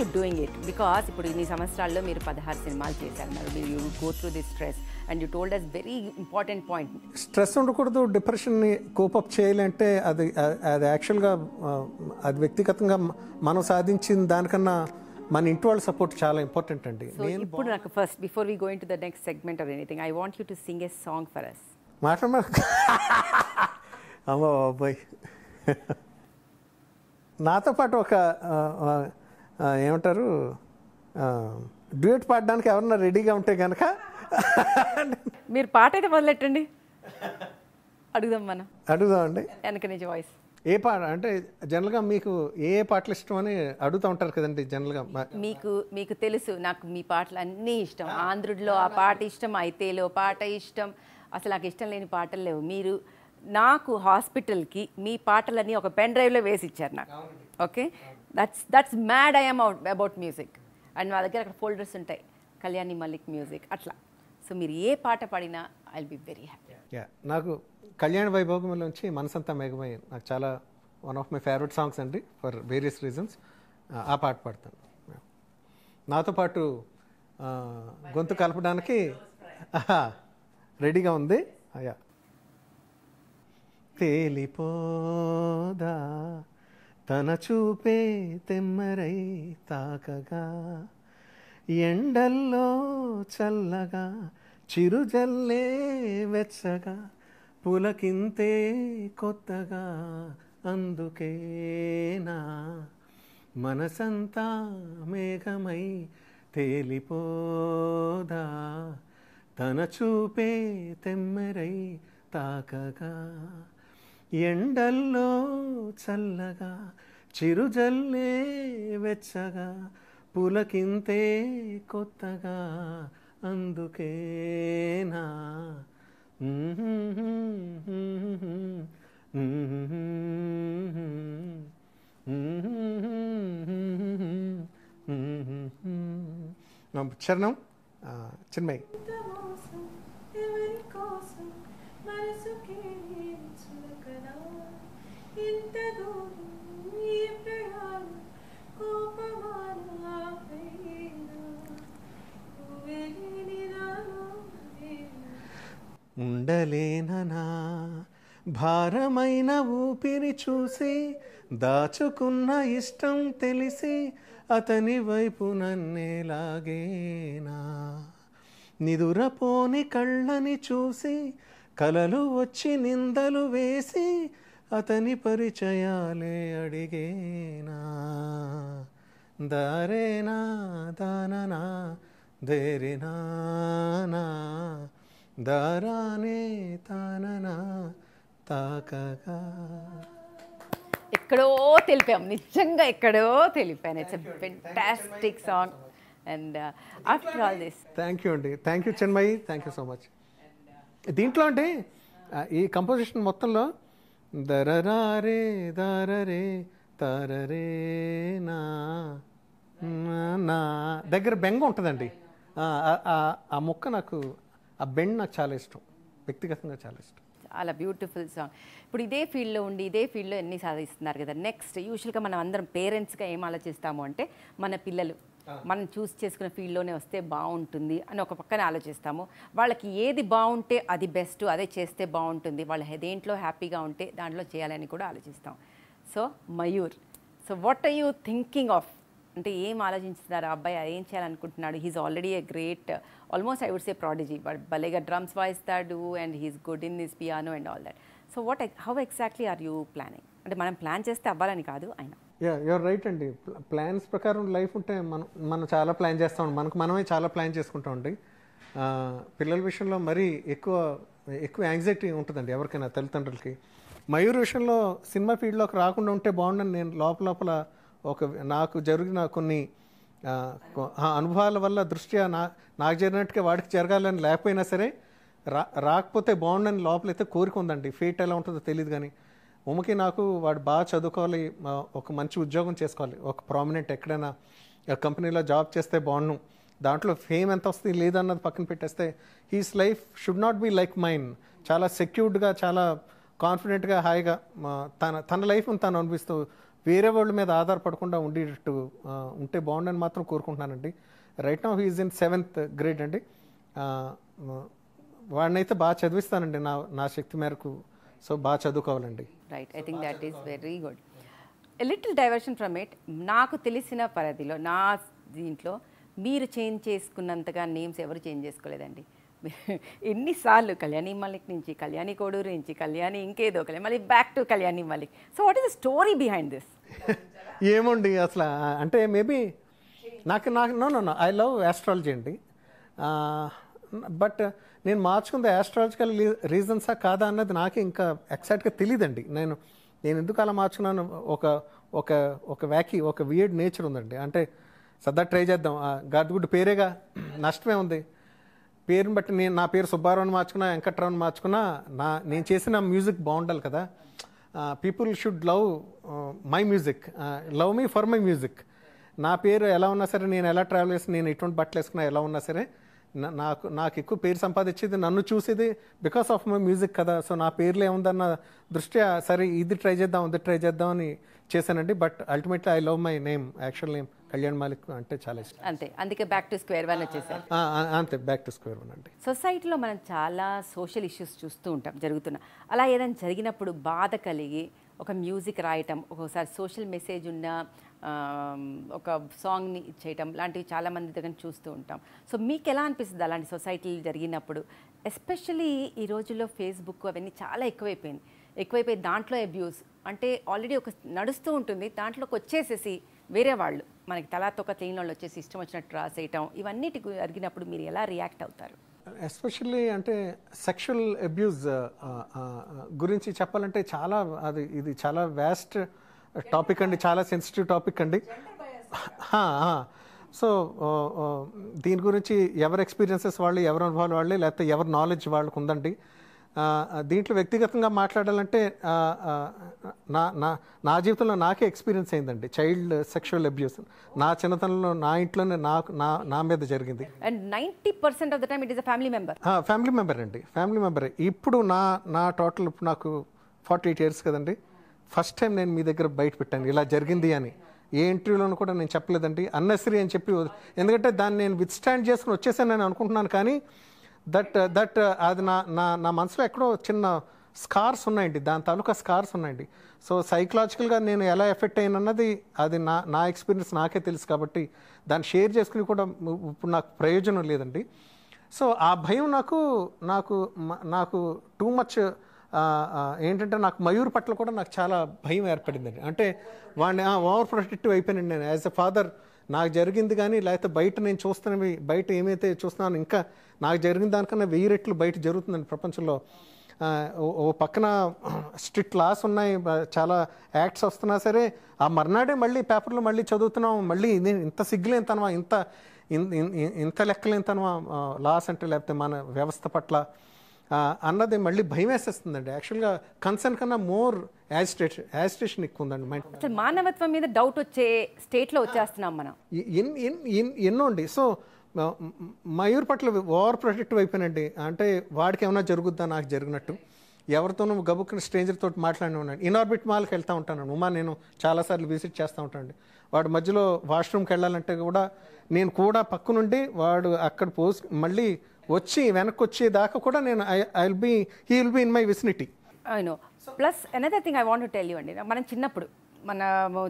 You doing it because ఇప్పుడు ఇన్ని సంవత్సరాల్లో మీరు పదహారు సినిమాలు చేశారు మరి you go through this stress and you told us very important point stress ఉండకూడదు డిప్రెషన్ని కోపప్ చేయాలంటే అది అది యాక్చువల్గా అది వ్యక్తిగతంగా మనం సాధించిన దానికన్నా మన ఇంటి వాళ్ళ సపోర్ట్ చాలా ఇంపార్టెంట్ అండి నేను ఇప్పుడు నాకు first before we going to the next segment or anything I want you to sing a song for us మాట్లాడమా అమ్మ నాతో పాటు ఒక ఏమంటారు డ్యూట్ పాడడానికి ఎవరన్నా రెడీగా ఉంటే కనుక మీరు పాట అయితే మొదలెట్టండి అడుగుదాం మనం అండి వెనక నుంచి వాయిస్ ఏ పాట అంటే జనరల్గా మీకు ఏ పాటలు ఇష్టం అని అడుగుతూ ఉంటారు కదండి జనరల్గా మీకు మీకు తెలుసు నాకు మీ పాటలు అన్నీ ఇష్టం ఆంధ్రుడిలో ఆ పాట ఇష్టం అయితేలో పాట ఇష్టం అసలు నాకు ఇష్టం లేని పాటలు లేవు మీరు నాకు హాస్పిటల్కి మీ పాటలన్నీ ఒక పెన్ డ్రైవ్లో వేసి ఇచ్చారు నాకు okay that's that's mad I'm out about music and మా దగ్గర అక్కడ ఫోల్డర్స్ ఉంటాయి కళ్యాణి మల్లిక్ మ్యూజిక్ అట్లా సో మీరు ఏ పాట పాడినా ఐ బి వెరీ హ్యాపీ నాకు కళ్యాణ వైభోగంలోంచి మనసంతా మేఘమై నాకు చాలా one of my favourite songs అండి ఫర్ వేరియస్ రీజన్స్ ఆ పాట పాడతాను నాతో పాటు గొంతు కలపడానికి రెడీగా ఉంది అయ్యా తేలిపోదా తన చూపే తెమ్మరై తాకగా ఎండల్లో చల్లగా చిరుజల్లే వెచ్చగా పులకింతే కొత్తగా అందుకేనా మనసంతా మేఘమై తేలిపోదా తన చూపే తెమ్మెరై తాకగా ఎండల్లో చల్లగా చిరుజల్లే వెచ్చగా పులకింతే కొత్తగా అందుకేనా చరణం చిన్మయ్ ఇంత దూరం ఉండలేననా భారమైన ఊపిరి చూసి దాచుకున్న ఇష్టం తెలిసి అతని వైపు నన్నే లాగేనా నిదురపోని కళ్ళని చూసి కలలు వచ్చి నిందలు వేసి అతని పరిచయాలే అడిగేనా దారేనా దాననా దేరినా దారానే తాననా తాకగా ఎక్కడో తెలిపాం నిజంగా ఎక్కడో తెలిపాను it's fantastic song and after all this thank you అండి thank you Chinmayi thank you so much దీంట్లో అంటే ఈ కంపోజిషన్ మొత్తంలో దరరారే దారరే తరరే నా నా దగ్గర బెంగ ఉంటుందండి ఆ ముక్క నాకు ఆ బెండ్ నాకు చాలా ఇష్టం వ్యక్తిగతంగా చాలా ఇష్టం చాలా బ్యూటిఫుల్ సాంగ్ ఇప్పుడు ఇదే ఫీల్డ్లో ఉండి ఇదే ఫీల్డ్లో ఎన్ని సాధిస్తున్నారు కదా నెక్స్ట్ యూజువల్గా మనం అందరం పేరెంట్స్గా ఏం ఆలోచిస్తాము అంటే మన పిల్లలు మనం చూస్ చేసుకున్న ఫీల్డ్లోనే వస్తే బాగుంటుంది అని ఒక పక్కన ఆలోచిస్తాము వాళ్ళకి ఏది బాగుంటే అది బెస్ట్ అదే చేస్తే బాగుంటుంది వాళ్ళు దేంట్లో హ్యాపీగా ఉంటే దాంట్లో చేయాలని కూడా ఆలోచిస్తాం so Mayur so what are you thinking of అంటే ఏం ఆలోచిస్తున్నారు అబ్బాయి ఏం చేయాలనుకుంటున్నాడు he's already a great almost I would say prodigy but Balega drums వాయిస్తాడు and he's good in this piano and all that so what how exactly are you planning అంటే మనం plan చేస్తే అవ్వాలని కాదు ఆయన యా యువర్ రైట్ అండి plans ప్రకారం life ఉంటే మనం మనం చాలా ప్లాన్ చేస్తూ ఉంటాం మనకు మనమే చాలా ప్లాన్ చేసుకుంటూ ఉండి పిల్లల విషయంలో మరీ ఎక్కువ ఎక్కువ యాంగ్జైటీ ఉంటుందండి ఎవరికైనా తల్లిదండ్రులకి మయూర్ విషయంలో సినిమా ఫీల్డ్లోకి రాకుండా ఉంటే బాగుండని నేను లోపల లోపల ఒక నాకు జరిగిన కొన్ని ఆ అనుభవాల వల్ల దృష్ట్యా నా నాకు జరిగినట్టుగా వాడికి జరగాలని లేకపోయినా సరే రా రాకపోతే బాగుండని లోపలైతే కోరిక ఉందండి ఫీట్ ఎలా ఉంటుందో తెలియదు కానీ ఉమకి నాకు వాడు బాగా చదువుకోవాలి ఒక మంచి ఉద్యోగం చేసుకోవాలి ఒక ప్రామినెంట్ ఎక్కడైనా కంపెనీలో జాబ్ చేస్తే బాగుండు దాంట్లో ఫేమ్ ఎంత వస్తుంది లేదన్నది పక్కన పెట్టేస్తే he's life should not be like mine చాలా సెక్యూర్డ్గా చాలా కాన్ఫిడెంట్గా హాయిగా తన తన లైఫ్ను తను అనిపిస్తూ వేరే వాళ్ళ మీద ఆధారపడకుండా ఉండేటట్టు ఉంటే బాగుండని మాత్రం కోరుకుంటున్నానండి రైట్ నా హీఈస్ ఇన్ సెవెంత్ గ్రేడ్ అండి వాడినైతే బాగా చదివిస్తానండి నా నా శక్తి మేరకు సో బాగా చదువుకోవాలండి right I think that is very good little diversion from it నాకు తెలిసిన పరిధిలో నా దీంట్లో మీరు చేంజ్ చేసుకున్నంతగా నేమ్స్ ఎవరు చేంజ్ చేసుకోలేదండి ఎన్నిసార్లు కళ్యాణి మలిక్ నుంచి కళ్యాణి కోడూరు నుంచి కళ్యాణి ఇంకేదో కళ్యాణి మళ్ళీ back to Kalyani Malik so what is the story behind this ఏముండి అసలు అంటే మేబీ నాకు నాకు no no I love astrology అండి బట్ నేను మార్చుకుంద యాస్ట్రాలజికల్ రీజన్సా కాదా అన్నది నాకు ఇంకా ఎగ్జాక్ట్గా తెలియదండి నేను నేను ఎందుకు అలా మార్చుకున్నాను ఒక ఒక ఒక వ్యాకి ఒక వియర్డ్ నేచర్ ఉందండి అంటే సదా ట్రై చేద్దాం గాడ్ గుడ్ పేరేగా నష్టమే ఉంది పేరుని బట్టి నేను నా పేరు సుబ్బారావుని మార్చుకున్నా వెంకట్రావుని మార్చుకున్నా నా నేను చేసిన మ్యూజిక్ బాగుండాలి కదా people should love my music love me for my music నా పేరు ఎలా ఉన్నా సరే నేను ఎలా ట్రావెల్ చేసి నేను ఎటువంటి బట్టలు వేసుకున్నా ఎలా ఉన్నా సరే నాకు నాకు ఎక్కువ పేరు సంపాదించేది నన్ను చూసేది బికాస్ ఆఫ్ మై మ్యూజిక్ కదా సో నా పేర్లు ఏముందన్న దృష్ట్యా సరే ఇది ట్రై చేద్దాం ఇది ట్రై చేద్దాం అని చేశానండి but ultimately I love my name actual name Kalyan Malik అంటే చాలా ఇష్టం అంతే అందుకే బ్యాక్ టు స్క్వేర్ వన్ వచ్చేసారు అంతే బ్యాక్ టు స్క్వేర్ వన్ అంటే సొసైటీలో మనం చాలా సోషల్ ఇష్యూస్ చూస్తూ ఉంటాం జరుగుతున్న అలా ఏదైనా జరిగినప్పుడు బాధ కలిగి ఒక మ్యూజిక్ రాయటం ఒకసారి సోషల్ మెసేజ్ ఉన్న ఒక సాంగ్ని చేయటం లాంటివి చాలామంది దగ్గర చూస్తూ ఉంటాం సో మీకు ఎలా అనిపిస్తుంది అలాంటి సొసైటీలు జరిగినప్పుడు ఎస్పెషలీ ఈ రోజుల్లో ఫేస్బుక్ అవన్నీ చాలా ఎక్కువైపోయింది ఎక్కువైపోయి దాంట్లో అబ్యూస్ అంటే ఆల్రెడీ ఒక నడుస్తూ ఉంటుంది దాంట్లోకి వచ్చేసేసి వేరే వాళ్ళు మనకి తలా తొక్క తెలియని వాళ్ళు వచ్చేసి ఇష్టం వచ్చినట్టు రాసేయటం ఇవన్నీ అరిగినప్పుడు మీరు ఎలా రియాక్ట్ అవుతారు ఎస్పెషల్లీ అంటే సెక్షువల్ అబ్యూజ్ గురించి చెప్పాలంటే చాలా అది ఇది చాలా వ్యాస్ట్ టాపిక్ అండి చాలా సెన్సిటివ్ టాపిక్ అండి సో దీని గురించి ఎవరి ఎక్స్పీరియన్సెస్ వాళ్ళు ఎవరి అనుభవాలు వాళ్ళు లేకపోతే ఎవరి నాలెడ్జ్ వాళ్ళకు ఉందండి దీంట్లో వ్యక్తిగతంగా మాట్లాడాలంటే నా నా నా జీవితంలో నాకే ఎక్స్పీరియన్స్ అయిందండి చైల్డ్ సెక్షువల్ అబ్యూస్ నా చిన్నతనంలో నా ఇంట్లోనే నాకు నా నా మీద జరిగింది and ninety percent of the time it is family member family member అండి ఫ్యామిలీ మెంబర్ ఇప్పుడు నా నా టోటల్ ఇప్పుడు నాకు ఫార్టీ ఎయిట్ ఇయర్స్ కదండి ఫస్ట్ టైం నేను మీ దగ్గర బయట పెట్టాను ఇలా జరిగింది అని ఏ ఇంటర్వ్యూలోనూ కూడా నేను చెప్పలేదండి అన్నెసరీ అని చెప్పి ఎందుకంటే దాన్ని నేను విత్ స్టాండ్ చేసుకుని వచ్చేసాను నేను అనుకుంటున్నాను కానీ దట్ దట్ అది నా నా నా మనసులో ఎక్కడో చిన్న స్కార్స్ ఉన్నాయండి దాని తాలూకా స్కార్స్ ఉన్నాయండి సో సైకలాజికల్గా నేను ఎలా ఎఫెక్ట్ అన్నది అది నా నా ఎక్స్పీరియన్స్ నాకే తెలుసు కాబట్టి దాన్ని షేర్ చేసుకుని కూడా ఇప్పుడు నాకు ప్రయోజనం లేదండి సో ఆ భయం నాకు నాకు నాకు టూ మచ్ ఏంటంటే నాకు మయూర్ పట్ల కూడా నాకు చాలా భయం ఏర్పడిందండి అంటే వాడిని ఓవర్ ప్రొటెక్టివ్ అయిపోయినండి నేను యాజ్ ఎ ఫాదర్ నాకు జరిగింది కానీ లేకపోతే బయట నేను చూస్తున్నవి బయట ఏమైతే చూస్తున్నాను ఇంకా నాకు జరిగిన దానికన్నా వెయ్యి రెట్లు బయట జరుగుతుందండి ప్రపంచంలో ఓ పక్కన స్ట్రిక్ట్ లాస్ ఉన్నాయి చాలా యాక్ట్స్ వస్తున్నా సరే ఆ మర్నాడే మళ్ళీ పేపర్లో మళ్ళీ చదువుతున్నాం మళ్ళీ నేను ఇంత సిగ్గులేంతనవా ఇంత ఇంత లెక్కలేంతనవా లాస్ అంటే లేకపోతే మన వ్యవస్థ పట్ల అన్నది మళ్ళీ భయం వేసేస్తుందండి యాక్చువల్గా కన్సర్న్ కన్నా మోర్ యాజిటేషన్ యాజిటేషన్ ఎక్కువ ఉందండి మైండ్ మానవత్వం మీద డౌట్ వచ్చే స్టేట్లో వచ్చేస్తున్నాం మనం ఎన్నో అండి సో మయూర్ పట్ల ఓవర్ ప్రొటెక్టివ్ అయిపోయినండి అంటే వాడికి ఏమైనా జరుగుద్దా నాకు జరిగినట్టు ఎవరితోనూ గబుక్కుని స్ట్రేంజర్ తోటి మాట్లాడి ఉన్నాను ఇనార్బిట్ మాల్కి వెళ్తూ ఉంటాను ఉమా నేను చాలాసార్లు విజిట్ చేస్తూ ఉంటానండి వాడు మధ్యలో వాష్రూమ్కి వెళ్ళాలంటే కూడా నేను కూడా పక్కనుండి వాడు అక్కడ పోస్ మళ్ళీ వచ్చి వెనక్కి వచ్చేదాకా కూడా నేను I be he will be in my vicinity no plus another thing I want tell you అండి మనం చిన్నప్పుడు మన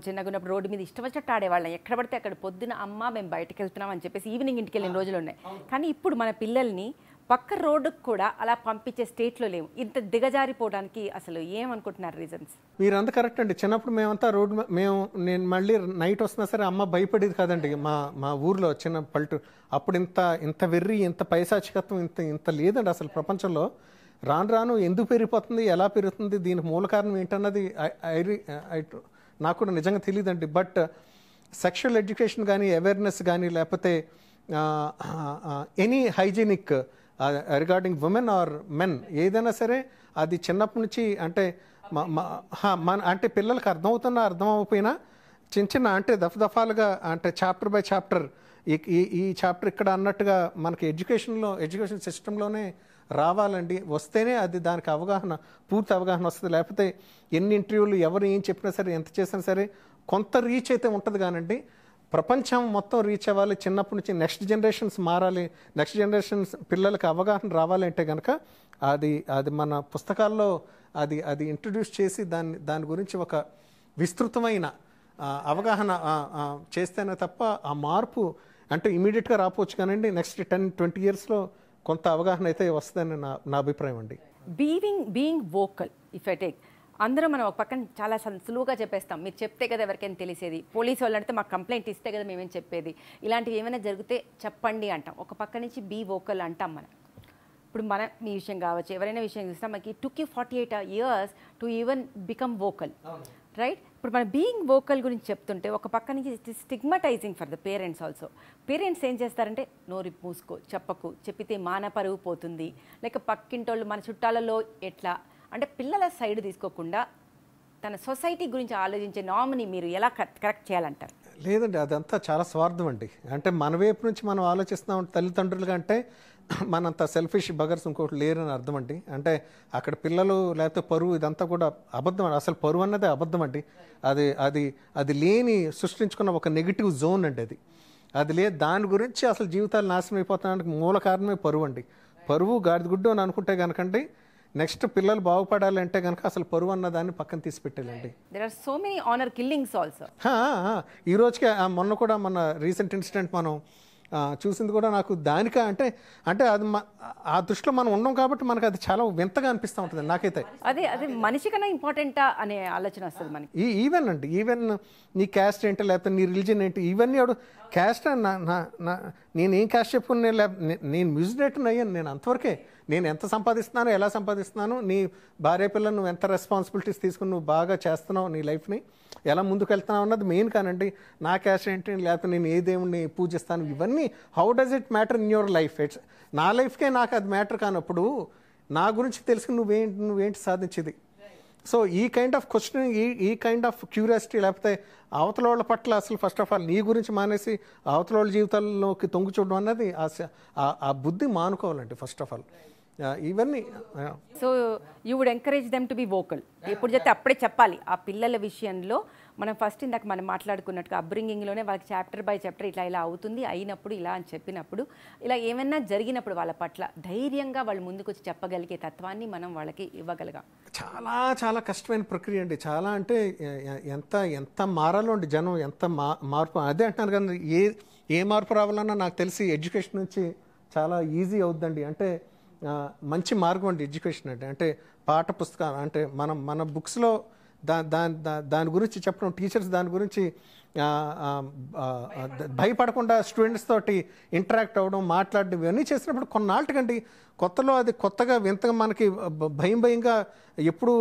చిన్నగా ఉన్నప్పుడు రోడ్డు మీద ఇష్టం వచ్చినట్టు ఆడేవాళ్ళం ఎక్కడ పడితే అక్కడ పొద్దున అమ్మ మేము బయటకు వెళ్తున్నాం అని చెప్పేసి ఈవినింగ్ ఇంటికి వెళ్ళిన రోజులు ఉన్నాయి కానీ ఇప్పుడు మన పిల్లల్ని పక్క రోడ్డుకు కూడా అలా పంపించే స్టేట్లో లేవు ఇంత దిగజారిపోవడానికి అసలు ఏమనుకుంటున్నారు రీజన్స్ మీరంత కరెక్ట్ అండి చిన్నప్పుడు మేమంతా రోడ్ మేము నేను మళ్ళీ నైట్ వస్తున్నా సరే అమ్మ భయపడేది కాదండి మా మా ఊర్లో చిన్న పల్టు అప్పుడు ఇంత ఇంత వెర్రి ఇంత పైశాచికత్వం ఇంత ఇంత లేదండి అసలు ప్రపంచంలో రాను రాను ఎందుకు పెరిగిపోతుంది ఎలా పెరుగుతుంది దీనికి మూల కారణం ఏంటన్నది ఐ నాకు కూడా నిజంగా తెలియదండి బట్ సెక్షువల్ ఎడ్యుకేషన్ కానీ అవేర్నెస్ కానీ లేకపోతే any hygienic regarding women or men ఏదైనా సరే అది చిన్నప్పటి నుంచి అంటే మన అంటే పిల్లలకు అర్థమవుతున్నా అర్థమవకపోయినా చిన్న చిన్న అంటే దఫాలుగా అంటే చాప్టర్ బై చాప్టర్ ఈ ఈ చాప్టర్ ఇక్కడ అన్నట్టుగా మనకి ఎడ్యుకేషన్లో ఎడ్యుకేషన్ సిస్టంలోనే రావాలండి వస్తేనే అది దానికి అవగాహన పూర్తి అవగాహన వస్తుంది లేకపోతే ఎన్ని ఇంటర్వ్యూలు ఎవరు ఏం చెప్పినా సరే ఎంత చేసినా సరే కొంత రీచ్ అయితే ఉంటుంది కానండి ప్రపంచం మొత్తం రీచ్ అవ్వాలి చిన్నప్పటి నుంచి నెక్స్ట్ జనరేషన్స్ మారాలి నెక్స్ట్ జనరేషన్స్ పిల్లలకి అవగాహన రావాలి అంటే కనుక అది అది మన పుస్తకాల్లో అది అది ఇంట్రడ్యూస్ చేసి దాని దాని గురించి ఒక విస్తృతమైన అవగాహన చేస్తేనే తప్ప ఆ మార్పు అంటే ఇమీడియట్గా రాపోవచ్చు కానివ్వండి నెక్స్ట్ టెన్ ట్వంటీ ఇయర్స్లో కొంత అవగాహన అయితే వస్తుందని నా నా అభిప్రాయం అండి being being vocal if I take అందరూ మనం ఒక పక్కన చాలా సులువుగా చెప్పేస్తాం మీరు చెప్తే కదా ఎవరికైనా తెలిసేది పోలీసు వాళ్ళు అడితే మాకు కంప్లైంట్ ఇస్తే కదా మేమేం చెప్పేది ఇలాంటివి ఏమైనా జరిగితే చెప్పండి అంటాం ఒక పక్క నుంచి బీ వోకల్ అంటాం మనం ఇప్పుడు మన మీ విషయం కావచ్చు ఎవరైనా విషయం చూస్తే మనకి టుకి forty eight years to even become vocal right ఇప్పుడు మన బీయింగ్ వోకల్ గురించి చెప్తుంటే ఒక పక్క నుంచి it stigmatising for the parents also parents ఏం చేస్తారంటే నోరి మూసుకో చెప్పకు చెప్పితే మాన పోతుంది లేక పక్కింటోళ్ళు మన చుట్టాలలో ఎట్లా అంటే పిల్లల సైడ్ తీసుకోకుండా తన సొసైటీ గురించి ఆలోచించే నామ్ని మీరు ఎలా కరెక్ట్ చేయాలంటారు లేదండి అదంతా చాలా స్వార్థం అండి అంటే మన వైపు నుంచి మనం ఆలోచిస్తున్నాం తల్లిదండ్రులు కంటే మనంత సెల్ఫిష్ బగర్స్ ఇంకోటి లేరని అర్థం అండి అంటే అక్కడ పిల్లలు లేకపోతే పరువు ఇదంతా కూడా అబద్ధం అండి అసలు పరువు అన్నదే అబద్ధం అండి అది అది అది లేని సృష్టించుకున్న ఒక నెగిటివ్ జోన్ అండి అది అది లే దాని గురించి అసలు జీవితాలు నాశనం అయిపోతానికి మూల కారణమే పరువు అండి పరువు గాడిదిగుడ్డు అని అనుకుంటే కనుకండి నెక్స్ట్ పిల్లలు బాగుపడాలంటే కనుక అసలు పరువు అన్న దాన్ని పక్కన తీసి పెట్టాలండి there are so many honour killings also ఈ రోజుకి మొన్న కూడా మన రీసెంట్ ఇన్సిడెంట్ మనం చూసింది కూడా నాకు దానిక అంటే అంటే అది ఆ దృష్టిలో మనం ఉన్నాం కాబట్టి మనకు అది చాలా వింతగా అనిపిస్తూ ఉంటుంది నాకైతే అదే అదే మనిషి కన్నా ఇంపార్టెంటా అనే ఆలోచన వస్తుంది మనకి ఈ ఈవెన్ అండి ఈవెన్ నీ క్యాస్ట్ ఏంటి లేకపోతే నీ రిలీజన్ ఏంటి ఇవన్నీ ఆడు క్యాస్ట్ నా నేనేం క్యాస్ట్ చెప్పుకుని నేను మ్యూజినేటర్ అయ్యాను నేను అంతవరకే నేను ఎంత సంపాదిస్తున్నాను ఎలా సంపాదిస్తున్నాను నీ భార్య పిల్లలు నువ్వు ఎంత రెస్పాన్సిబిలిటీస్ తీసుకుని నువ్వు బాగా చేస్తున్నావు నీ లైఫ్ని ఎలా ముందుకు వెళ్తున్నావు అన్నది మెయిన్ కానండి నా క్యాష్ ఏంటి లేకపోతే నేను ఏ దేవుణ్ణి పూజిస్తాను ఇవన్నీ how does it matter in your life it's నా లైఫ్కే నాకు అది మ్యాటర్ కానప్పుడు నా గురించి తెలిసి నువ్వేంటి నువ్వేంటి సాధించేది సో ఈ కైండ్ ఆఫ్ క్వశ్చన్ ఈ ఈ కైండ్ ఆఫ్ క్యూరియాసిటీ లేకపోతే అవతల వాళ్ళ పట్ల అసలు ఫస్ట్ ఆఫ్ ఆల్ నీ గురించి మానేసి అవతల వాళ్ళ జీవితాల్లోకి తొంగి చూడడం అన్నది ఆ బుద్ధి మానుకోవాలండి ఫస్ట్ ఆఫ్ ఆల్ ఇవన్నీ so you would encourage them to be vocal ఎప్పుడు చెప్తే అప్పుడే చెప్పాలి ఆ పిల్లల విషయంలో మనం ఫస్ట్ ఇందాక మనం మాట్లాడుకున్నట్టుగా అబ్రింగింగ్లోనే వాళ్ళకి చాప్టర్ బై చాప్టర్ ఇట్లా ఇలా అవుతుంది అయినప్పుడు ఇలా అని చెప్పినప్పుడు ఇలా ఏమైనా జరిగినప్పుడు వాళ్ళ పట్ల ధైర్యంగా వాళ్ళు ముందుకు వచ్చి చెప్పగలిగే తత్వాన్ని మనం వాళ్ళకి ఇవ్వగలగా చాలా చాలా కష్టమైన ప్రక్రియ అండి చాలా అంటే ఎంత ఎంత మారాలో అండి జనం ఎంత మా మార్పు అదే అంటున్నారు కానీ ఏ ఏ మార్పు రావాలన్నా నాకు తెలిసి ఎడ్యుకేషన్ నుంచి చాలా ఈజీ అవుద్దండి అంటే మంచి మార్గం అండి ఎడ్యుకేషన్ అంటే అంటే పాఠ పుస్తకాలు అంటే మనం మన బుక్స్లో దా దాని దాని గురించి చెప్పడం టీచర్స్ దాని గురించి భయపడకుండా స్టూడెంట్స్ తోటి ఇంటరాక్ట్ అవ్వడం మాట్లాడడం ఇవన్నీ చేసినప్పుడు కొన్నాళ్ళకండి కొత్తలో అది కొత్తగా వింతగా మనకి భయం భయంగా ఎప్పుడు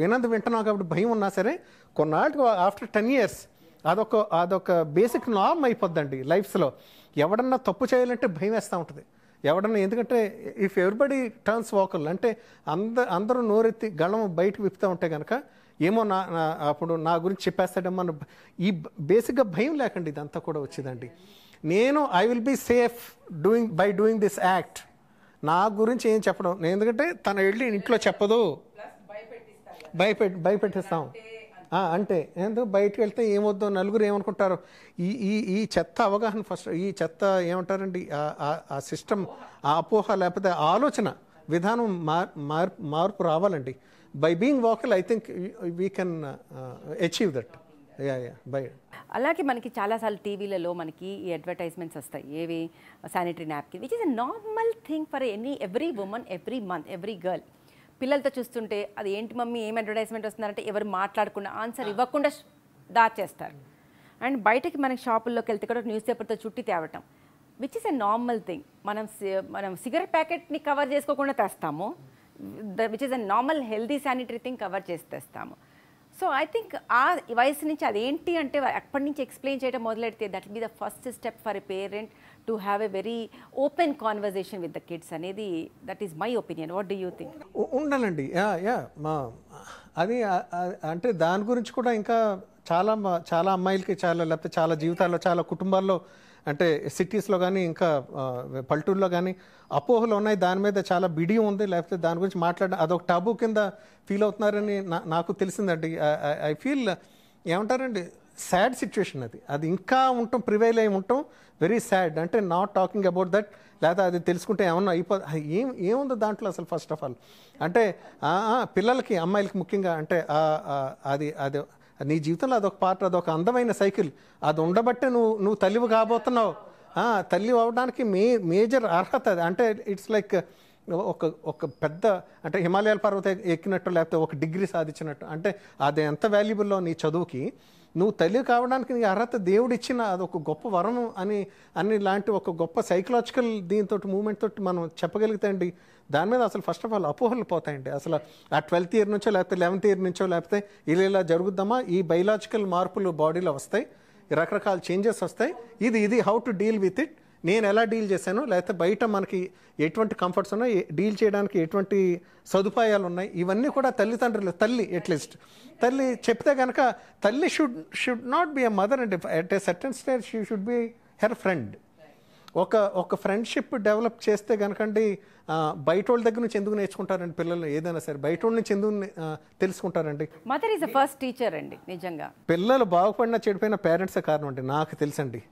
వినంది వింటున్నాం కాబట్టి భయం ఉన్నా సరే కొన్నాళ్ళకి ఆఫ్టర్ టెన్ ఇయర్స్ అదొక అదొక బేసిక్ నార్మ్ అయిపోద్దండి లైఫ్స్లో ఎవడన్నా తప్పు చేయాలంటే భయం వేస్తూ ఉంటుంది ఎవడన్నా ఎందుకంటే ఇఫ్ ఎవ్రీబడి టర్న్స్ వోకల్ అంటే అంద అందరూ నోరెత్తి గళం బయటకు విప్పుతూ ఉంటే కనుక ఏమో నా అప్పుడు నా గురించి చెప్పేస్తాడమ్మా ఈ బేసిక్గా భయం లేకండి ఇదంతా కూడా వచ్చిందండి నేను I will be safe doing by doing this act నా గురించి ఏం చెప్పడం ఎందుకంటే తను వెళ్ళి ఇంట్లో చెప్పదు భయపెట్టి భయపెట్టిస్తాం అంటే బయటకు వెళ్తే ఏమొద్దో నలుగురు ఏమనుకుంటారు ఈ ఈ ఈ చెత్త అవగాహన ఫస్ట్ ఈ చెత్త ఏమంటారండి ఆ సిస్టమ్ ఆ అపోహ లేకపోతే ఆలోచన విధానం మార్ మార్పు రావాలండి by being vocal I think we can achieve that అలాగే మనకి చాలాసార్లు టీవీలలో మనకి ఈ అడ్వర్టైజ్మెంట్స్ వస్తాయి ఏవి sanitary napkin which is a normal thing for any every women every month every girl పిల్లలతో చూస్తుంటే అది ఏంటి మమ్మీ ఏం అడ్వర్టైజ్మెంట్ వస్తున్నారంటే ఎవరు మాట్లాడకుండా ఆన్సర్ ఇవ్వకుండా దాచేస్తారు అండ్ బయటకి మనకి షాపుల్లోకి వెళ్తే కూడా న్యూస్ పేపర్తో చుట్టి తేవటం which is a normal thing మనం మనం సిగరెట్ ప్యాకెట్ని కవర్ చేసుకోకుండా తెస్తాము the which is a normal healthy sanitary thing cover చేసి తెస్తాము సో ఐ థింక్ ఆ వయసు నుంచి అదేంటి అంటే ఎప్పటి నుంచి ఎక్స్ప్లెయిన్ చేయడం మొదలెడితే that be the first step for a parent to have a very open conversation with the kids అనేది that is my opinion what do you think ఉండాలండి యా యా మా అది అంటే దాని గురించి కూడా ఇంకా చాలా చాలా అమ్మాయిలకి చాలా లేకపోతే చాలా జీవితాల్లో చాలా కుటుంబాల్లో అంటే సిటీస్లో కానీ ఇంకా పల్లెటూరులో కానీ అపోహలు ఉన్నాయి దాని మీద చాలా బిడి ఉంది లేకపోతే దాని గురించి మాట్లాడడం అదొక టబు కింద ఫీల్ అవుతున్నారని నాకు తెలిసిందండి ఐ ఫీల్ ఏమంటారండి సాడ్ సిచ్యువేషన్ అది అది ఇంకా ఉంటాం ప్రివైల్ అయి ఉంటాం వెరీ సాడ్ అంటే నాట్ టాకింగ్ అబౌట్ దట్ లేకపోతే అది తెలుసుకుంటే ఏమన్నా అయిపో ఏం ఏముందో దాంట్లో అసలు ఫస్ట్ ఆఫ్ ఆల్ అంటే పిల్లలకి అమ్మాయిలకి ముఖ్యంగా అంటే అది అది నీ జీవితంలో అదొక పార్ట్ అదొక అందమైన సైకిల్ అది ఉండబట్టే నువ్వు నువ్వు తల్లివి కాబోతున్నావు తల్లి అవడానికి మే మేజర్ అర్హత అది అంటే ఇట్స్ లైక్ ఒక ఒక పెద్ద అంటే హిమాలయాల పర్వత ఎక్కినట్టు లేకపోతే ఒక డిగ్రీ సాధించినట్టు అంటే అది ఎంత వాల్యుబుల్లో నీ చదువుకి నువ్వు తల్లి కావడానికి నీ అర్హత దేవుడు ఇచ్చిన ఒక గొప్ప వరం అని అని లాంటి ఒక గొప్ప సైకలాజికల్ దీంతో మూమెంట్ తోటి మనం చెప్పగలిగితే దాని మీద అసలు ఫస్ట్ ఆఫ్ ఆల్ అపోహలు పోతాయండి అసలు ఆ ట్వెల్త్ ఇయర్ నుంచో లేకపోతే లెవెన్త్ ఇయర్ నుంచో లేకపోతే ఇలా ఇలా జరుగుద్దామా ఈ బయలాజికల్ మార్పులు బాడీలో వస్తాయి రకరకాల చేంజెస్ వస్తాయి ఇది ఇది how to deal with it నేను ఎలా డీల్ చేశాను లేకపోతే బయట మనకి ఎటువంటి కంఫర్ట్స్ ఉన్నాయి డీల్ చేయడానికి ఎటువంటి సదుపాయాలు ఉన్నాయి ఇవన్నీ కూడా తల్లిదండ్రులు తల్లి అట్లీస్ట్ తల్లి చెప్తే కనుక తల్లి should should not be a mother and at a certain stage she should be her friend ఒక ఒక ఫ్రెండ్షిప్ డెవలప్ చేస్తే కనుకండి బయట వాళ్ళ దగ్గర నుంచి ఎందుకు నేర్చుకుంటారండి పిల్లలు ఏదైనా సరే బయట వాళ్ళ నుంచి ఎందుకు తెలుసుకుంటారండి మదర్ ఈజ్ ఫస్ట్ టీచర్ అండి నిజంగా పిల్లలు బాగుపడినా చెడిపోయిన పేరెంట్సే కారణం అండి నాకు తెలుసండి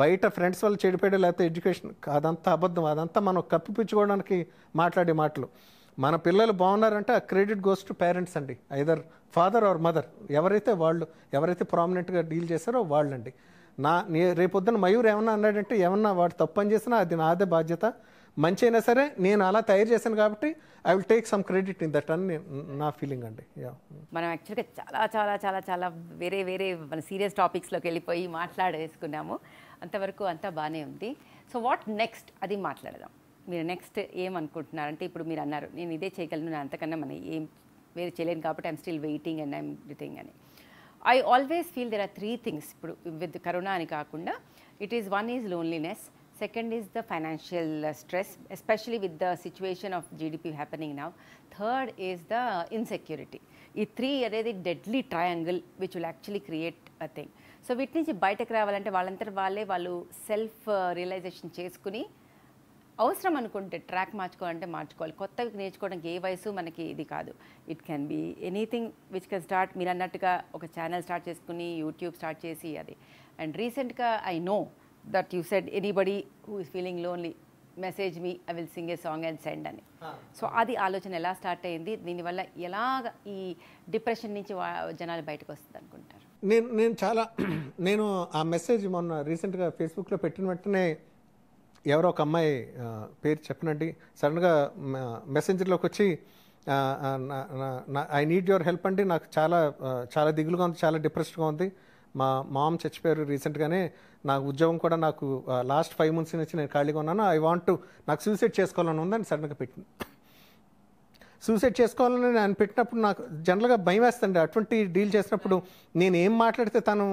బయట ఫ్రెండ్స్ వాళ్ళు చెడిపోయాడు లేకపోతే ఎడ్యుకేషన్ అదంతా అబద్ధం అదంతా మనం కప్పిపుచ్చుకోవడానికి మాట్లాడే మాటలు మన పిల్లలు బాగున్నారంటే ఆ క్రెడిట్ గోస్ టు పేరెంట్స్ అండి ఐదర్ ఫాదర్ ఆర్ మదర్ ఎవరైతే వాళ్ళు ఎవరైతే ప్రామినెంట్గా డీల్ చేశారో వాళ్ళండి నా నే రేపొద్దున మయూర్ ఏమన్నా అన్నాడంటే ఏమన్నా వాడు తప్పు అని చేసినా అది నాదే బాధ్యత మంచి అయినా సరే నేను అలా తయారు చేశాను కాబట్టి I will take some credit in that అని నా ఫీలింగ్ అండి మనం యాక్చువల్గా చాలా చాలా చాలా చాలా వేరే వేరే మన సీరియస్ టాపిక్స్లోకి వెళ్ళిపోయి మాట్లాడేసుకున్నాము అంతవరకు అంతా బాగానే ఉంది సో వాట్ నెక్స్ట్ అది మాట్లాడదాం మీరు నెక్స్ట్ ఏమనుకుంటున్నారంటే ఇప్పుడు మీరు అన్నారు నేను ఇదే చేయగలను నేను అంతకన్నా మన ఏం వేరే చేయలేను కాబట్టి I'm still waiting and I'm thing అని I always feel there are three things ఇప్పుడు విత్ కరోనా అని కాకుండా it is one is loneliness second is the financial stress especially with the situation of GDP happening now third is the insecurity ఈ three అనేది deadly triangle which will actually create a thing so వీటి నుంచి బయటకు రావాలంటే వాళ్ళంతా వాళ్ళే వాళ్ళు self realisation uh, చేసుకుని అవసరం అనుకుంటే ట్రాక్ మార్చుకోవాలంటే మార్చుకోవాలి కొత్తవి నేర్చుకోవడానికి ఏ వయసు మనకి ఇది కాదు it can be anything which can start మీరు అన్నట్టుగా ఒక ఛానల్ స్టార్ట్ చేసుకుని యూట్యూబ్ స్టార్ట్ చేసి అది అండ్ రీసెంట్గా I know that you said anybody who is feeling lonely message me I will sing a song and send అని so ah. అది ఆలోచన ఎలా స్టార్ట్ అయింది దీనివల్ల ఎలా ఈ డిప్రెషన్ నుంచి జనాలు బయటకు వస్తుంది అనుకుంటున్నాను నేను నేను చాలా నేను ఆ మెసేజ్ మొన్న రీసెంట్గా ఫేస్బుక్లో పెట్టిన వెంటనే ఎవరో ఒక అమ్మాయి పేరు చెప్పనండి సడన్గా మెసెంజర్లోకి వచ్చి ఐ నీడ్ యువర్ హెల్ప్ అండి నాకు చాలా చాలా దిగులుగా ఉంది చాలా డిప్రెస్డ్గా ఉంది మా మామ్ చచ్చిపోయారు రీసెంట్గానే నా ఉద్యోగం కూడా నాకు లాస్ట్ ఫైవ్ మంత్స్ నుంచి నేను ఖాళీగా ఉన్నాను ఐ వాంట్ నాకు సూసైడ్ చేసుకోవాలని ఉందని సడన్గా పెట్టింది సూసైడ్ చేసుకోవాలని నేను పెట్టినప్పుడు నాకు జనరల్గా భయం వేస్తుంది అటువంటి డీల్ చేసినప్పుడు నేను ఏం మాట్లాడితే తను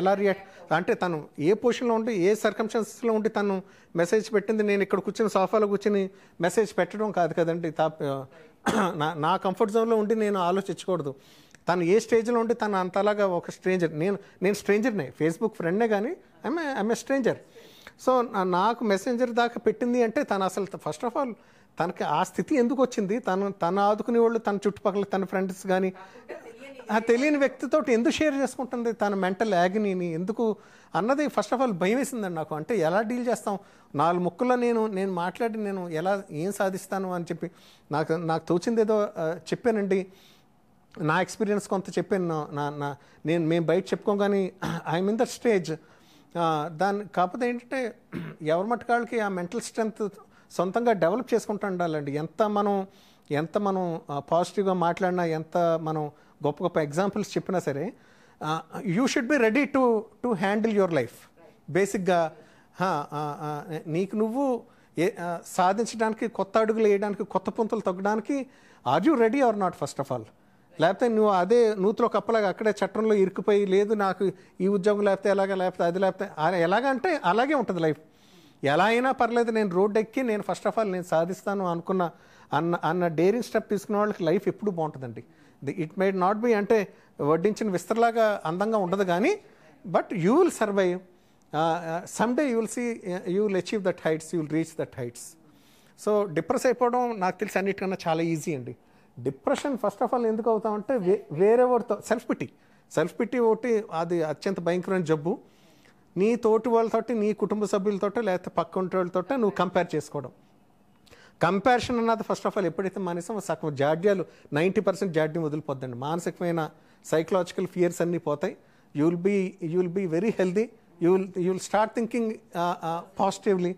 ఎలా రియాక్ట్ అంటే తను ఏ పొజిషన్లో ఉండి ఏ సర్కంస్టాన్సెస్లో ఉండి తను మెసేజ్ పెట్టింది నేను ఇక్కడ కూర్చొని సోఫాలో కూర్చొని మెసేజ్ పెట్టడం కాదు కదండి తా నా నా కంఫర్ట్ జోన్లో ఉండి నేను ఆలోచించకూడదు తను ఏ స్టేజ్లో ఉండి తను అంతలాగా ఒక స్ట్రేంజర్ నేను నేను స్ట్రేంజర్నే ఫేస్బుక్ ఫ్రెండ్నే కానీ I'm I'm a stranger so నాకు మెసెంజర్ దాకా పెట్టింది అంటే తను అసలు ఫస్ట్ ఆఫ్ ఆల్ తనకి ఆ స్థితి ఎందుకు వచ్చింది తను తను ఆదుకునే వాళ్ళు తన చుట్టుపక్కల తన ఫ్రెండ్స్ కానీ ఆ తెలియని వ్యక్తితో ఎందుకు షేర్ చేసుకుంటుంది తన మెంటల్ యాగ్నీని ఎందుకు అన్నది ఫస్ట్ ఆఫ్ ఆల్ భయం వేసిందండి నాకు అంటే ఎలా డీల్ చేస్తాం నాలుగు ముక్కల్లో నేను నేను మాట్లాడి నేను ఎలా ఏం సాధిస్తాను అని చెప్పి నాకు నాకు తోచింది ఏదో చెప్పానండి నా ఎక్స్పీరియన్స్ కొంత చెప్పాను నా నా నేను మేము బయట చెప్పుకోగానే ఐఎమ్ ఇన్ ద స్టేజ్ దాని కాకపోతే ఏంటంటే ఎవరి మటుకాళ్ళకి ఆ మెంటల్ స్ట్రెంగ్త్ సొంతంగా డెవలప్ చేసుకుంటూ ఉండాలండి ఎంత మనం ఎంత మనం పాజిటివ్గా మాట్లాడినా ఎంత మనం గొప్ప గొప్ప ఎగ్జాంపుల్స్ చెప్పినా సరే you should be ready to to handle your life బేసిక్గా నీకు నువ్వు ఏ సాధించడానికి కొత్త అడుగులు వేయడానికి కొత్త పుంతలు తగ్గడానికి are you ready or not first of all లేకపోతే నువ్వు అదే నూతులో కప్పలాగా అక్కడే చట్టంలో ఇరుకుపోయి లేదు నాకు ఈ ఉద్యోగం లేకపోతే ఎలాగ లేకపోతే అది లేకపోతే ఎలాగంటే అలాగే ఉంటుంది లైఫ్ ఎలా అయినా పర్లేదు నేను రోడ్ ఎక్కి నేను ఫస్ట్ ఆఫ్ ఆల్ నేను సాధిస్తాను అనుకున్న అన్న అన్న డేరింగ్ స్టెప్ తీసుకున్న వాళ్ళకి లైఫ్ ఎప్పుడు బాగుంటుందండి the it made not be అంటే వడ్డించిన విస్తరలాగా అందంగా ఉండదు కానీ but you will survive some day you will see you will achieve that heights you will reach that heights so depress అయిపోవడం నాకు తెలిసి అన్నిటికన్నా చాలా ఈజీ అండి డిప్రెషన్ ఫస్ట్ ఆఫ్ ఆల్ ఎందుకు అవుతామంటే వే వేరే వాడితో సెల్ఫ్ పిటీ సెల్ఫ్ పిటీ ఒకటి అది అత్యంత భయంకరమైన జబ్బు నీ తోటి వాళ్ళతోటి నీ కుటుంబ సభ్యులతోటో లేకపోతే పక్క వాళ్ళతోటో నువ్వు కంపేర్ చేసుకోవడం కంపారిషన్ అన్నది ఫస్ట్ ఆఫ్ ఆల్ ఎప్పుడైతే మానేసామో సగం జాడ్యాలు నైంటీ పర్సెంట్ జాడ్యం వదిలిపోద్దండి మానసికమైన సైకలాజికల్ ఫియర్స్ అన్నీ పోతాయి you will be you will be very healthy you will you will start thinking positively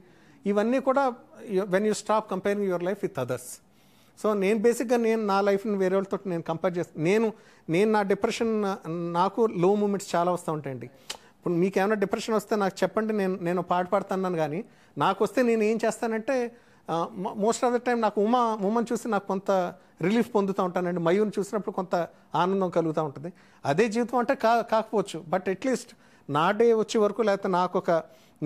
ఇవన్నీ కూడా when you stop comparing your life with others so నేను బేసిక్గా నేను నా లైఫ్ని వేరే వాళ్ళతో నేను కంపేర్ చేస్తాను నేను నేను నా డిప్రెషన్ నాకు లో మూమెంట్స్ చాలా వస్తూ ఉంటాయండి ఇప్పుడు మీకు ఏమైనా డిప్రెషన్ వస్తే నాకు చెప్పండి నేను నేను పాట పాడుతున్నాను కానీ నాకు వస్తే నేను ఏం చేస్తానంటే మోస్ట్ ఆఫ్ ద టైం నాకు ఉమా ఉమ్మని చూసి నాకు కొంత రిలీఫ్ పొందుతూ ఉంటానండి మయూని చూసినప్పుడు కొంత ఆనందం కలుగుతూ ఉంటుంది అదే జీవితం అంటే కా కాకపోవచ్చు బట్ అట్లీస్ట్ నా డే వచ్చే వరకు లేకపోతే నాకు ఒక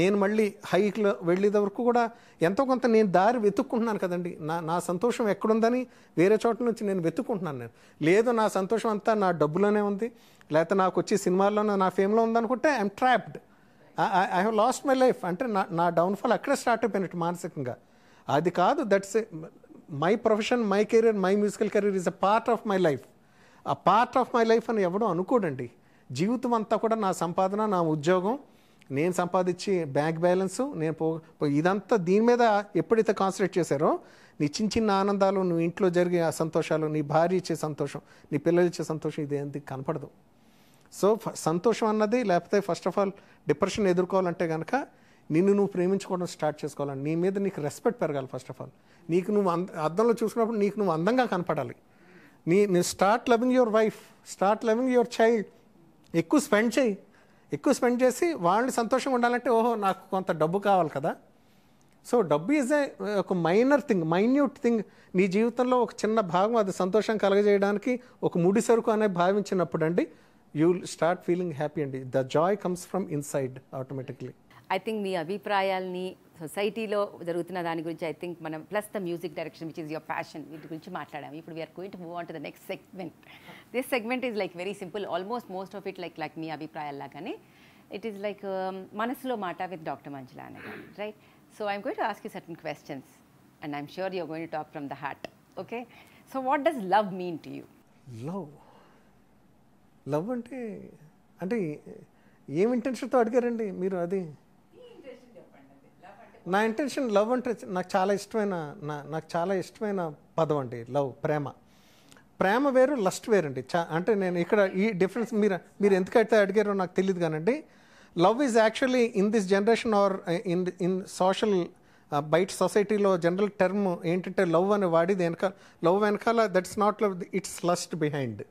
నేను మళ్ళీ హైక్లో వెళ్ళేది వరకు కూడా ఎంతో కొంత నేను దారి వెతుక్కుంటున్నాను కదండి నా నా సంతోషం ఎక్కడుందని వేరే చోట నుంచి నేను వెతుక్కుంటున్నాను నేను లేదు నా సంతోషం అంతా నా డబ్బులోనే ఉంది లేకపోతే నాకు వచ్చే సినిమాల్లోనే నా ఫేమ్లో ఉందనుకుంటే I'm trapped I have lost my life అంటే నా నా డౌన్ఫాల్ అక్కడే స్టార్ట్ అయిపోయినట్టు మానసికంగా అది కాదు that's my profession my career my musical career is a part of my life a part of my life అని ఎవడో అనుకోడండి జీవితం అంతా కూడా నా సంపాదన నా ఉద్యోగం నేను సంపాదించి బ్యాంక్ బ్యాలెన్సు నేను పో ఇదంతా దీని మీద ఎప్పుడైతే కాన్సన్ట్రేట్ చేశారో నీ చిన్న చిన్న ఆనందాలు నువ్వు ఇంట్లో జరిగే ఆ సంతోషాలు నీ భార్య ఇచ్చే సంతోషం నీ పిల్లలు ఇచ్చే సంతోషం ఇది ఏంటి కనపడదు సో సంతోషం అన్నది లేకపోతే ఫస్ట్ ఆఫ్ ఆల్ డిప్రెషన్ ఎదుర్కోవాలంటే కనుక నిన్ను నువ్వు ప్రేమించుకోవడం స్టార్ట్ చేసుకోవాలి నీ మీద నీకు రెస్పెక్ట్ పెరగాలి ఫస్ట్ ఆఫ్ ఆల్ నీకు నువ్వు అర్థంలో చూసుకున్నప్పుడు నీకు నువ్వు అందంగా కనపడాలి నీ start loving your wife start loving your child ఎక్కువ స్పెండ్ చేయి ఎక్కువ స్పెండ్ చేసి వాళ్ళని సంతోషంగా ఉండాలంటే ఓహో నాకు కొంత డబ్బు కావాలి కదా సో డబ్బు ఈజ్ ఏ ఒక మైనర్ థింగ్ మైన్యూట్ థింగ్ నీ జీవితంలో ఒక చిన్న భాగం అది సంతోషం కలగజేయడానికి ఒక ముడి సరుకు అనే భావించినప్పుడు అండి యూ స్టార్ట్ ఫీలింగ్ హ్యాపీ అండి the joy comes from inside automatically I think మీ అభిప్రాయాల్ని సొసైటీలో జరుగుతున్న దాని గురించి ఐ థింక్ మనం plus the music direction which is your passion వీటి గురించి మాట్లాడాము ఇప్పుడు we're going to move on to the next segment this segment is like very simple almost most of it like like మీ అభిప్రాయాల్లాగానే it is like మనసులో మాట with doctor Manjula అనే right so I'm going to ask you certain questions and I'm sure you're going to talk from the heart okay so what does love mean to you love love అంటే అంటే ఏం ఇంటెన్షన్తో అడిగారండి మీరు అది నా intention love అంటే నాకు చాలా ఇష్టమైన నా నాకు చాలా ఇష్టమైన పదం అండి లవ్ ప్రేమ ప్రేమ వేరు లస్ట్ వేరండి చా అంటే నేను ఇక్కడ ఈ డిఫరెన్స్ మీరు మీరు ఎందుకైతే అడిగారో నాకు తెలియదు కానండి love is actually in this generation or in in social బయట సొసైటీలో జనరల్ టర్మ్ ఏంటంటే లవ్ అని వాడిది వెనక లవ్ వెనకాల that's not love it's lust behind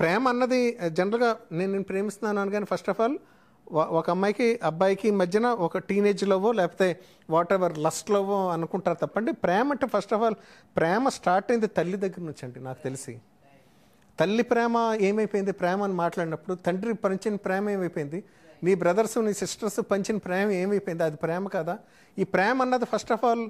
ప్రేమ అన్నది జనరల్గా uh, నేను ప్రేమిస్తున్నాను అని కానీ ఫస్ట్ ఆఫ్ ఆల్ ఒక అమ్మాయికి అబ్బాయికి మధ్యన ఒక టీనేజ్ లవో లేకపోతే వాట్ ఎవర్ లస్ట్ లవో అనుకుంటారు తప్పండి ప్రేమ అంటే ఫస్ట్ ఆఫ్ ఆల్ ప్రేమ స్టార్ట్ అయింది తల్లి దగ్గర నుంచి అండి నాకు తెలిసి తల్లి ప్రేమ ఏమైపోయింది ప్రేమ అని మాట్లాడినప్పుడు తండ్రి పంచిన ప్రేమ ఏమైపోయింది నీ బ్రదర్స్ నీ సిస్టర్స్ పంచిన ప్రేమ ఏమైపోయింది అది ప్రేమ కదా ఈ ప్రేమ అన్నది ఫస్ట్ ఆఫ్ ఆల్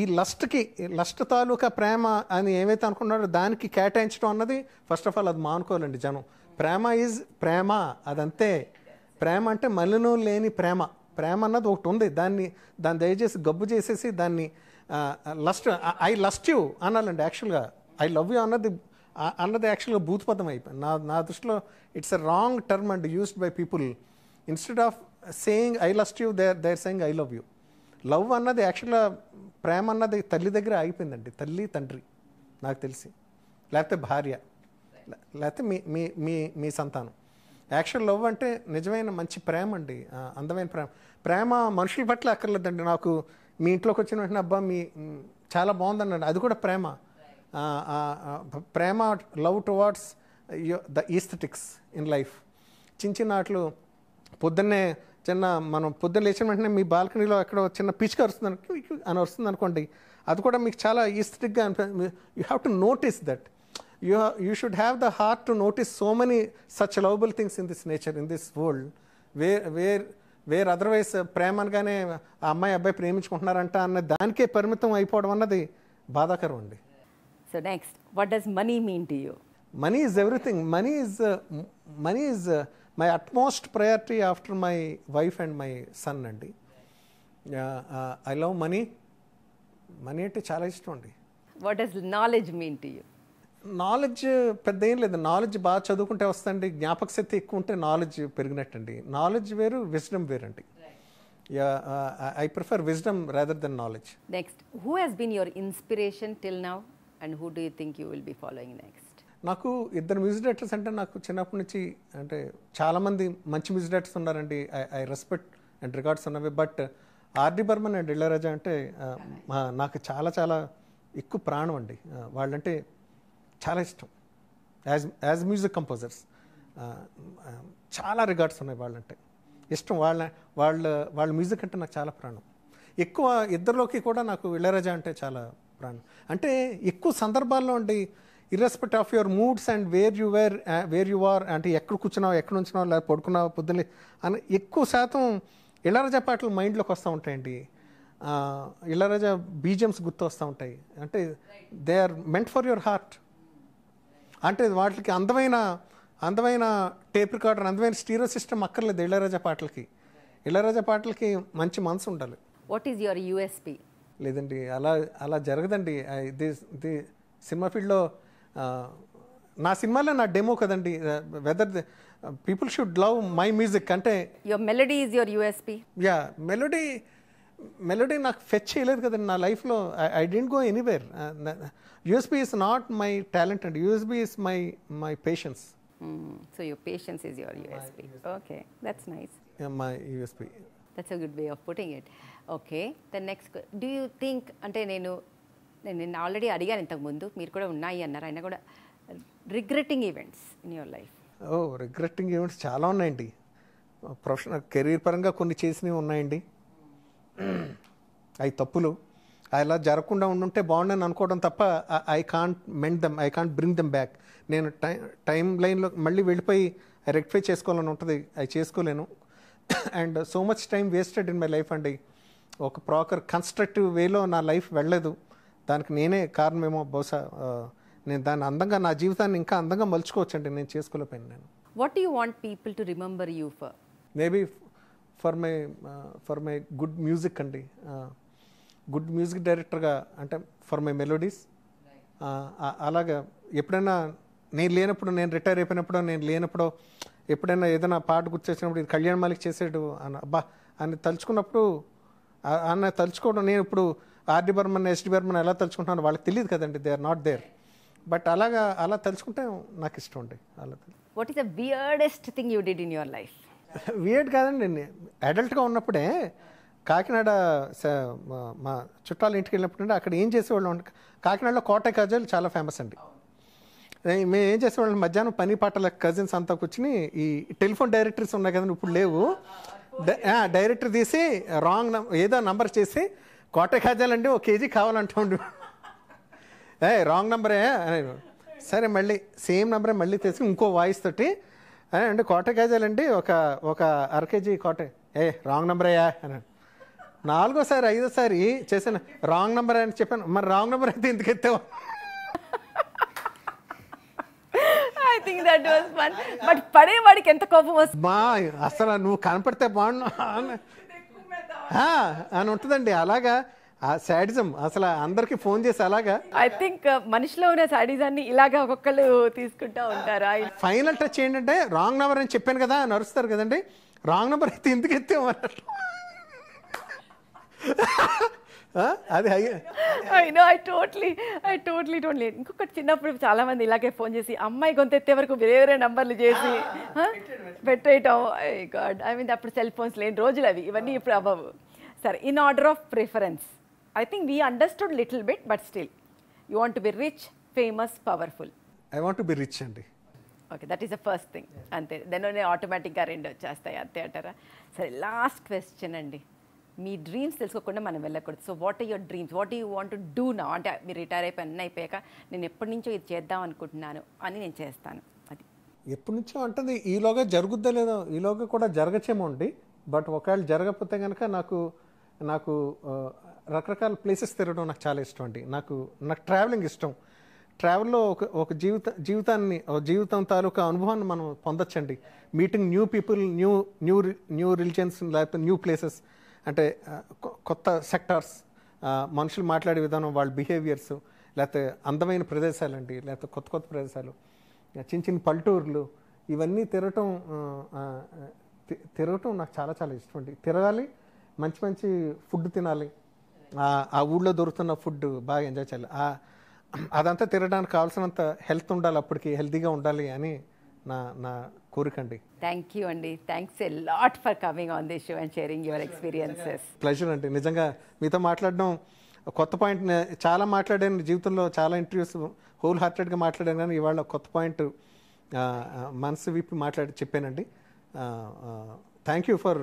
ఈ లస్ట్కి లస్ట్ తాలూకా ప్రేమ అని ఏమైతే అనుకున్నాడో దానికి కేటాయించడం అన్నది ఫస్ట్ ఆఫ్ ఆల్ అది మానుకోవాలండి జనం ప్రేమ ఈజ్ ప్రేమ అదంతే ప్రేమ అంటే మలినం లేని ప్రేమ ప్రేమ అన్నది ఒకటి ఉంది దాన్ని దాన్ని దయచేసి గబ్బు చేసేసి దాన్ని లస్ట్ ఐ లస్ట్ యూ అనాలండి యాక్చువల్గా ఐ లవ్ యూ అన్నది అన్నది యాక్చువల్గా భూతపదం అయిపోయింది నా నా దృష్టిలో it's a wrong term and used by people instead of saying I lust you they they're saying I love you love అన్నది యాక్చువల్గా ప్రేమ అన్నది తల్లి దగ్గర ఆగిపోయిందండి తల్లి తండ్రి నాకు తెలిసి లేకపోతే భార్య లేకపోతే మీ మీ మీ సంతానం యాక్చువల్ లవ్ అంటే నిజమైన మంచి ప్రేమ అండి అందమైన ప్రేమ ప్రేమ మనుషుల పట్ల అక్కర్లేదండి నాకు మీ ఇంట్లోకి వచ్చిన వెంటనే అబ్బా మీ చాలా బాగుందండి అది కూడా ప్రేమ ప్రేమ love towards the aesthetics in life చిన్న చిన్న ఆటలు పొద్దున్నే చిన్న మనం పొద్దున్న లేచిన వెంటనే మీ బాల్కనీలో ఎక్కడ చిన్న పిచ్చుక వస్తుంది అని వస్తుంది అనుకోండి అది కూడా మీకు చాలా ఈస్థెటిక్గా అనిపి you have to notice that you, are, you should have the heart to notice so many such lovable things in nature nature, this world where where where otherwise ప్రేమ అనగానే ఆ అమ్మాయి అబ్బాయి ప్రేమించుకుంటున్నారంట అన్నది దానికే పరిమితం అయిపోవడం అన్నది బాధాకరం అండి so next what does money mean to you money is everything money is money is my utmost priority after my wife and my son అండి ఐ లవ్ మనీ మనీ అంటే చాలా ఇష్టం అండి what does knowledge mean to you knowledge పెద్ద ఏం లేదు knowledge బాగా చదువుకుంటే వస్తుంది జ్ఞాపక శక్తి ఎక్కువ ఉంటే నాలెడ్జ్ పెరిగినట్టండి నాలెడ్జ్ వేరు విజ్డమ్ వేరండి I prefer wisdom rather than knowledge next who has been your inspiration till now and who do think you will be following next నాకు ఇద్దరు మ్యూజిక్ డైరెక్టర్స్ అంటే నాకు చిన్నప్పటి నుంచి అంటే చాలామంది మంచి మ్యూజిక్ డైరెక్టర్స్ ఉన్నారండి ఐ రెస్పెక్ట్ అండ్ రికార్డ్స్ ఉన్నవి బట్ ఆర్డి బర్మన్ అండ్ ఇళ్ళరాజా అంటే నాకు చాలా చాలా ఎక్కువ ప్రాణం అండి వాళ్ళంటే చాలా ఇష్టం యాజ్ యాజ్ మ్యూజిక్ కంపోజర్స్ చాలా రికార్డ్స్ ఉన్నాయి వాళ్ళంటే ఇష్టం వాళ్ళ వాళ్ళ వాళ్ళ మ్యూజిక్ అంటే నాకు చాలా ప్రాణం ఎక్కువ ఇద్దరిలోకి కూడా నాకు ఇళ్ళరాజా అంటే చాలా ప్రాణం అంటే ఎక్కువ సందర్భాల్లో ఉండి irrespective of your moods and where you where where you are అంటే ఎక్కడ కూర్చున్నావు ఎక్కడ ఉంచినావు లేదా పడుకున్నావు పొద్దున్నే అని ఎక్కువ శాతం ఇళ్ళరాజా పాటలు మైండ్లోకి వస్తూ ఉంటాయండి ఇళ్ళరాజా బీజిఎమ్స్ గుర్తు వస్తూ ఉంటాయి అంటే they are meant for your heart అంటే వాటికి అందమైన అందమైన టేప్ రికార్డర్ అందమైన స్టీరో సిస్టమ్ అక్కర్లేదు ఇళ్ళరాజా పాటలకి ఇళ్ళరాజా పాటలకి మంచి మనసు ఉండాలి వాట్ ఈజ్ యువర్ యూఎస్పి లేదండి అలా అలా జరగదండి ఇది ఇది సినిమా ఫీల్డ్లో నా సినిమాలో నా డెమో కదండి whether people should love my music అంటే your melody is your USP yeah melody melody నాకు ఫెచ్ చేయలేదు కదండి నా లైఫ్లో I didn't go anywhere USB is not my talent and USB is my my patience so your patience is your USB okay that's nice my USB that's a good way of putting it okay the next do you think అంటే నేను నేను నిన్న already అడిగాను ఇంతకుముందు మీరు కూడా ఉన్నాయి అన్నారు అయినా కూడా regretting events in your life oh regretting events చాలా ఉన్నాయండి ప్రొఫెషనల్ uh, కెరీర్ పరంగా కొన్ని చేసినవి ఉన్నాయండి అవి తప్పులు అలా జరగకుండా ఉండుంటే బాగుండని అనుకోవడం తప్ప I can't mend them I can't bring them back నేను టైం టైం లైన్లో మళ్ళీ వెళ్ళిపోయి రెక్టిఫై చేసుకోవాలని ఉంటుంది అవి చేసుకోలేను and so much time wasted in my life అండి ఒక ప్రాపర్ కన్స్ట్రక్టివ్ వేలో నా లైఫ్ వెళ్ళలేదు దానికి నేనే కారణమేమో బహుశా నేను దాన్ని అందంగా నా జీవితాన్ని ఇంకా అందంగా మలుచుకోవచ్చండి నేను చేసుకోలేకపోయాను నేను what you want people to remember you for maybe for my for my good music అండి గుడ్ మ్యూజిక్ డైరెక్టర్గా అంటే ఫర్ మై మెలోడీస్ అలాగా ఎప్పుడైనా నేను లేనప్పుడు నేను రిటైర్ అయిపోయినప్పుడు నేను లేనప్పుడు ఎప్పుడైనా ఏదైనా పాట గుర్తొచ్చినప్పుడు ఇది కళ్యాణ్ మాలిక్ చేసేడు అని అబ్బా అని తలుచుకున్నప్పుడు ఆయన తలుచుకోవడం నేను ఇప్పుడు ఆర్డి బర్మన్ ఎస్డి బర్మన్ ఎలా తలుచుకుంటున్నాను వాళ్ళకి తెలియదు కదండి they are not there but అలాగా అలా తలుచుకుంటే నాకు ఇష్టం అండి అలా what is the weirdest thing you did in your life విఏడ్ కాదండి అడల్ట్గా ఉన్నప్పుడే కాకినాడ మా చుట్టాల ఇంటికి వెళ్ళినప్పుడు అక్కడ ఏం చేసేవాళ్ళం కాకినాడలో కోట కాజాలు చాలా ఫేమస్ అండి మేము ఏం చేసేవాళ్ళం మధ్యాహ్నం పని పాటల కజిన్స్ అంతా కూర్చుని ఈ టెలిఫోన్ డైరెక్టరీస్ ఉన్నాయి కదండి ఇప్పుడు లేవు డైరెక్టర్ తీసి రాంగ్ ఏదో నంబర్ చేసి కోట అండి ఒక కేజీ కావాలంటుండు ఏ రాంగ్ నంబరే సరే మళ్ళీ సేమ్ నంబరే మళ్ళీ తెచ్చి ఇంకో వాయిస్ తోటి అంటే కోట కాజాలండి ఒక ఒక అరకేజీ కోట ఏ రాంగ్ నెంబర్ అయ్యా అన్నాడు నాలుగోసారి ఐదోసారి చేశాను రాంగ్ నెంబర్ అని చెప్పాను మరి రాంగ్ నెంబర్ అయితే ఎందుకు ఎత్తావు ఐ థింక్ బట్ పడేవాడికి ఎంత కోపం వస్తుంది మా అసలు నువ్వు కనపడితే బాగున్నా అని ఉంటుందండి అలాగా ఆ శాడిజం అసలు అందరికి ఫోన్ చేసి అలాగా ఐ థింక్ uh, మనిషిలో ఉన్న శాడిజాన్ని ఇలాగా ఒక్కొక్కరు తీసుకుంటా ఉంటారు ఫైనల్ టచ్ ఏంటంటే రాంగ్ నెంబర్ అని చెప్పాను కదా అని కదండి రాంగ్ నెంబర్ అయితే ఎందుకు ఎత్తాం అన్నట్లు అది no I totally I totally totally ఇంకొకటి చిన్నప్పుడు చాలా మంది ఇలాగే ఫోన్ చేసి అమ్మాయి ఎత్తే వరకు వేరే వేరే నంబర్లు చేసి పెట్టేయటం గాడ్ ఐ మీన్ అప్పుడు సెల్ ఫోన్స్ లేని రోజులు అవి ఇవన్నీ ఇప్పుడు అవ్వవు సరే in order of preference I think we understood little bit but still you want be rich famous powerful I want want be rich అండి okay that is the first thing అంతే నేను ఆటోమేటిక్గా రెండు వచ్చేస్తాయి అంతే అంటారా సరే లాస్ట్ క్వశ్చన్ అండి మీ డ్రీమ్స్ తెలుసుకోకుండా మనం వెళ్ళకూడదు so what are your dreams what you want to do నా అంటే మీరు రిటైర్ అయిపోయి అన్న అయిపోయాక నేను ఎప్పటి నుంచో ఇది చేద్దాం అనుకుంటున్నాను అని నేను చేస్తాను అది ఎప్పటి నుంచో అంటది ఈలోగా జరుగుద్దా లేదో ఈలోగా కూడా జరగచేమో అండి బట్ ఒకవేళ జరగకపోతే కనుక నాకు నాకు uh, రకరకాల ప్లేసెస్ తిరగడం నాకు చాలా ఇష్టం అండి నాకు నాకు ట్రావెలింగ్ ఇష్టం ట్రావెల్లో ఒక ఒక జీవిత జీవితాన్ని జీవితం తాలూకా అనుభవాన్ని మనం పొందొచ్చండి meeting new people new new new religions లేకపోతే న్యూ ప్లేసెస్ అంటే కొత్త సెక్టార్స్ మనుషులు మాట్లాడే విధానం వాళ్ళ బిహేవియర్స్ లేకపోతే అందమైన ప్రదేశాలండి లేకపోతే కొత్త కొత్త ప్రదేశాలు చిన్న చిన్న పల్లెటూర్లు ఇవన్నీ తిరగటం తిరగటం నాకు చాలా చాలా ఇష్టం అండి తిరగాలి మంచి మంచి ఫుడ్ తినాలి ఆ ఊళ్ళో దొరుకుతున్న ఫుడ్ బాగా ఎంజాయ్ చేయాలి అదంతా తిరగడానికి కావాల్సినంత హెల్త్ ఉండాలి అప్పటికి హెల్తీగా ఉండాలి అని నా నా కోరిక అండి థ్యాంక్ యూ అండి thanks a lot for coming on this show and sharing your experiences pleasure అండి నిజంగా మీతో మాట్లాడడం కొత్త పాయింట్ చాలా మాట్లాడాను జీవితంలో చాలా ఇంటర్వ్యూస్ హోల్ హార్టెడ్గా మాట్లాడాను కానీ ఇవాళ కొత్త పాయింట్ మనసు విప్పి మాట్లాడి చెప్పానండి thank you for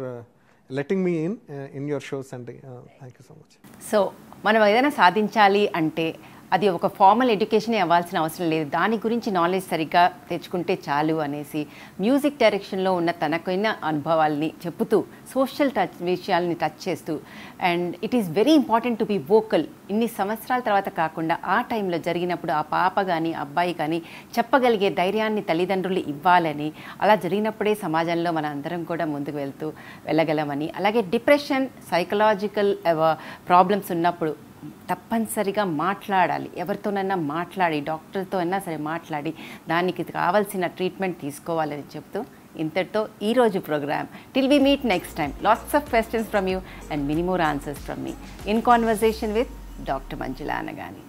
letting me in in your shows అండి thank you so much so మనం ఏదైనా సాధించాలి అంటే అది ఒక ఫార్మల్ ఎడ్యుకేషనే అవ్వాల్సిన అవసరం లేదు దాని గురించి నాలెడ్జ్ సరిగ్గా తెచ్చుకుంటే చాలు అనేసి మ్యూజిక్ డైరెక్షన్లో ఉన్న తనకైన అనుభవాల్ని చెప్పుతూ సోషల్ టచ్ విషయాల్ని టచ్ చేస్తూ and it is very important to be vocal ఇన్ని సంవత్సరాల తర్వాత కాకుండా ఆ టైంలో జరిగినప్పుడు ఆ పాప కానీ అబ్బాయి కానీ చెప్పగలిగే ధైర్యాన్ని తల్లిదండ్రులు ఇవ్వాలని అలా జరిగినప్పుడే సమాజంలో మన అందరం కూడా ముందుకు వెళ్తూ వెళ్ళగలమని అలాగే డిప్రెషన్ సైకలాజికల్ ప్రాబ్లమ్స్ ఉన్నప్పుడు తప్పనిసరిగా మాట్లాడాలి ఎవరితోనైనా మాట్లాడి డాక్టర్తో అయినా సరే మాట్లాడి దానికి కావాల్సిన ట్రీట్మెంట్ తీసుకోవాలని చెప్తూ ఇంతటితో ఈరోజు programme till we meet next time lots of questions from you and many more answers from me in conversation with doctor Manjula Anagani